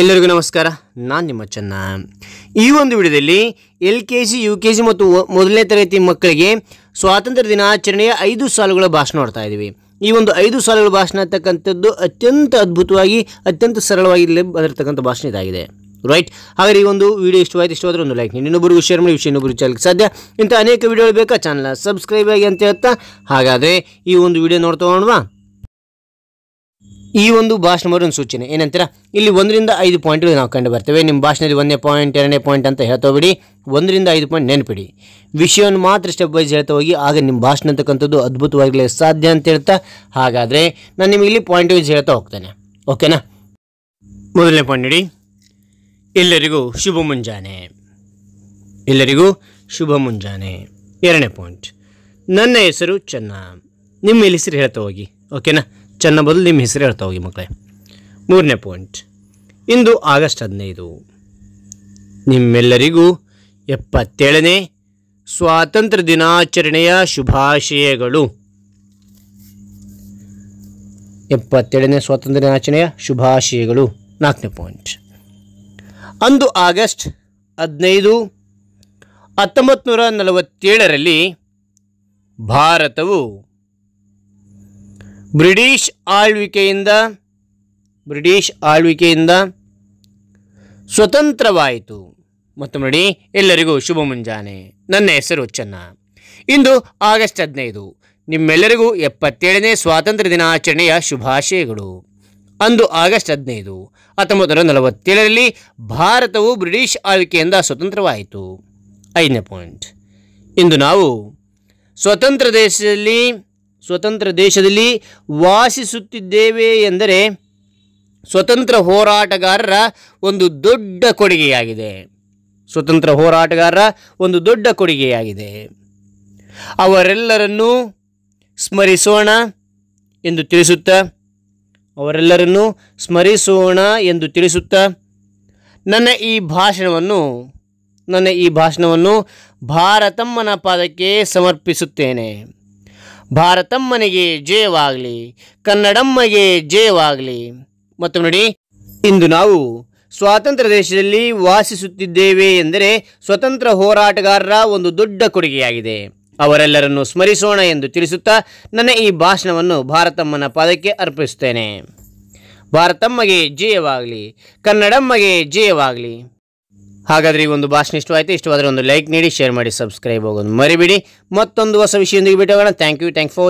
ಎಲ್ಲರಿಗೂ ನಮಸ್ಕಾರ ನಾನು ನಿಮ್ಮ ಚೆನ್ನ ಈ ಒಂದು ವಿಡಿಯೋದಲ್ಲಿ L K G U K G ಮತ್ತು ಮೊದಲನೇ ತರಗತಿ ಮಕ್ಕಳಿಗೆ ಸ್ವಾತಂತ್ರ್ಯ ದಿನಾಚರಣೆಯ ಐದು ಸಾಲುಗಳ ಭಾಷಣ ನೋಡ್ತಾ ಇದ್ದೀವಿ ಈ ಒಂದು ಐದು ಸಾಲುಗಳ ಭಾಷಣ ಅಂತಕ್ಕಂಥದ್ದು ಅತ್ಯಂತ ಅದ್ಭುತವಾಗಿ ಅತ್ಯಂತ ಸರಳವಾಗಿ ಬಂದಿರತಕ್ಕಂಥ ಭಾಷಣ ಇದಾಗಿದೆ ರೈಟ್ ಹಾಗಾದರೆ ಈ ಒಂದು ವಿಡಿಯೋ ಇಷ್ಟವಾಯಿತು ಇಷ್ಟವಾದರೆ ಒಂದು ಲೈಕ್ ನೀಡಿ ಇನ್ನೊಬ್ಬರಿಗೂ ಶೇರ್ ಮಾಡಿ ವಿಷಯ ಇನ್ನೊಬ್ಬರು ಚಾಲಕ್ಕೆ ಸಾಧ್ಯ ಇಂಥ ಅನೇಕ ವಿಡಿಯೋಗಳು ಬೇಕಾ ಚಾನಲ್ ಸಬ್ಸ್ಕ್ರೈಬ್ ಆಗಿ ಅಂತ ಹೇಳ್ತಾ ಹಾಗಾದರೆ ಈ ಒಂದು ವಿಡಿಯೋ ನೋಡ್ತಾ ಈ ಒಂದು ಭಾಷಣ ಒಂದು ಸೂಚನೆ ಏನಂತೀರಾ ಇಲ್ಲಿ ಒಂದರಿಂದ ಐದು ಪಾಯಿಂಟ್ಗಳು ನಾವು ಕಂಡು ಬರ್ತೇವೆ ನಿಮ್ಮ ಭಾಷಣದಲ್ಲಿ ಒಂದೇ ಪಾಯಿಂಟ್ ಎರಡನೇ ಪಾಯಿಂಟ್ ಅಂತ ಹೇಳ್ತಾ ಬಿಡಿ ಒಂದರಿಂದ ಐದು ಪಾಯಿಂಟ್ ನೆನಪಿಡಿ ವಿಷಯವನ್ನು ಮಾತ್ರ ಸ್ಟೆಪ್ ವೈಸ್ ಹೇಳ್ತಾ ಹೋಗಿ ಆಗ ನಿಮ್ಮ ಭಾಷಣ ಅಂತಕ್ಕಂಥದ್ದು ಅದ್ಭುತವಾಗಲೇ ಸಾಧ್ಯ ಅಂತ ಹೇಳ್ತಾ ಹಾಗಾದರೆ ನಾನು ನಿಮಗೆ ಇಲ್ಲಿ ಪಾಯಿಂಟ್ ವೈಸ್ ಹೇಳ್ತಾ ಹೋಗ್ತೇನೆ ಓಕೆನಾ ಮೊದಲನೇ ಪಾಯಿಂಟ್ ನೋಡಿ ಎಲ್ಲರಿಗೂ ಶುಭ ಮುಂಜಾನೆ ಎಲ್ಲರಿಗೂ ಶುಭ ಮುಂಜಾನೆ ಎರಡನೇ ಪಾಯಿಂಟ್ ನನ್ನ ಹೆಸರು ಚೆನ್ನ ನಿಮ್ಮ ಹೆಸರು ಹೇಳ್ತಾ ಹೋಗಿ ಓಕೆನಾ ಚೆನ್ನ ನಿಮ್ಮ ಹೆಸರು ಹೇಳ್ತಾ ಹೋಗಿ ಮಕ್ಕಳೇ ಮೂರನೇ ಪಾಯಿಂಟ್ ಇಂದು ಆಗಸ್ಟ್ ಹದಿನೈದು ನಿಮ್ಮೆಲ್ಲರಿಗೂ ಎಪ್ಪತ್ತೇಳನೇ ಸ್ವಾತಂತ್ರ್ಯ ದಿನಾಚರಣೆಯ ಶುಭಾಶಯಗಳು ಎಪ್ಪತ್ತೇಳನೇ ಸ್ವಾತಂತ್ರ್ಯ ದಿನಾಚರಣೆಯ ಶುಭಾಶಯಗಳು ನಾಲ್ಕನೇ ಪಾಯಿಂಟ್ ಅಂದು ಆಗಸ್ಟ್ ಹದಿನೈದು ಹತ್ತೊಂಬತ್ತು ನೂರ ನಲವತ್ತೇಳರಲ್ಲಿ ಭಾರತವು ಬ್ರಿಟಿಷ್ ಆಳ್ವಿಕೆಯಿಂದ ಬ್ರಿಟಿಷ್ ಆಳ್ವಿಕೆಯಿಂದ ಸ್ವತಂತ್ರವಾಯಿತು ಮತ್ತು ನೋಡಿ ಎಲ್ಲರಿಗೂ ಶುಭ ಮುಂಜಾನೆ ನನ್ನ ಹೆಸರು ಚೆನ್ನ ಇಂದು ಆಗಸ್ಟ್ ಹದಿನೈದು ನಿಮ್ಮೆಲ್ಲರಿಗೂ ಎಪ್ಪತ್ತೇಳನೇ ಸ್ವಾತಂತ್ರ್ಯ ದಿನಾಚರಣೆಯ ಶುಭಾಶಯಗಳು ಅಂದು ಆಗಸ್ಟ್ ಹದಿನೈದು ಹತ್ತೊಂಬತ್ತು ನೂರ ನಲವತ್ತೇಳರಲ್ಲಿ ಭಾರತವು ಬ್ರಿಟಿಷ್ ಆಳ್ವಿಕೆಯಿಂದ ಸ್ವತಂತ್ರವಾಯಿತು ಐದನೇ ಪಾಯಿಂಟ್ ಇಂದು ನಾವು ಸ್ವತಂತ್ರ ದೇಶದಲ್ಲಿ ಸ್ವತಂತ್ರ ದೇಶದಲ್ಲಿ ವಾಸಿಸುತ್ತಿದ್ದೇವೆ ಎಂದರೆ ಸ್ವತಂತ್ರ ಹೋರಾಟಗಾರರ ಒಂದು ದೊಡ್ಡ ಕೊಡುಗೆಯಾಗಿದೆ ಸ್ವತಂತ್ರ ಹೋರಾಟಗಾರರ ಒಂದು ದೊಡ್ಡ ಕೊಡುಗೆಯಾಗಿದೆ ಅವರೆಲ್ಲರನ್ನೂ ಸ್ಮರಿಸೋಣ ಎಂದು ತಿಳಿಸುತ್ತ ಅವರೆಲ್ಲರನ್ನೂ ಸ್ಮರಿಸೋಣ ಎಂದು ತಿಳಿಸುತ್ತ ನನ್ನ ಈ ಭಾಷಣವನ್ನು ನನ್ನ ಈ ಭಾಷಣವನ್ನು ಭಾರತಮ್ಮನ ಪಾದಕ್ಕೆ ಸಮರ್ಪಿಸುತ್ತೇನೆ ಭಾರತಮ್ಮನಿಗೆ ಜಯವಾಗಲಿ ಕನ್ನಡಮ್ಮಗೆ ಜಯವಾಗಲಿ ಮತ್ತು ನೋಡಿ ಇಂದು ನಾವು ಸ್ವಾತಂತ್ರ್ಯ ದೇಶದಲ್ಲಿ ವಾಸಿಸುತ್ತಿದ್ದೇವೆ ಎಂದರೆ ಸ್ವತಂತ್ರ ಹೋರಾಟಗಾರರ ಒಂದು ದೊಡ್ಡ ಕೊಡುಗೆಯಾಗಿದೆ ಅವರೆಲ್ಲರನ್ನು ಸ್ಮರಿಸೋಣ ಎಂದು ತಿಳಿಸುತ್ತಾ ನನ್ನ ಈ ಭಾಷಣವನ್ನು ಭಾರತಮ್ಮನ ಪಾದಕ್ಕೆ ಅರ್ಪಿಸುತ್ತೇನೆ ಭಾರತಮ್ಮಗೆ ಜಯವಾಗಲಿ ಕನ್ನಡಮ್ಮಗೆ ಜಯವಾಗಲಿ ಹಾಗಾದರೆ ಈ ಒಂದು ಭಾಷಣ ಇಷ್ಟವಾಯಿತು ಇಷ್ಟವಾದರೆ ಒಂದು ಲೈಕ್ ನೀಡಿ ಶೇರ್ ಮಾಡಿ ಸಬ್ಸ್ಕ್ರೈಬ್ ಆಗೋದು ಮರಿಬಿಡಿ ಮತ್ತೊಂದು ಹೊಸ ವಿಷಯದೊಂದಿಗೆ ಹೋಗೋಣ ಥ್ಯಾಂಕ್ ಯು ಥ್ಯಾಂಕ್ ಫಾರ್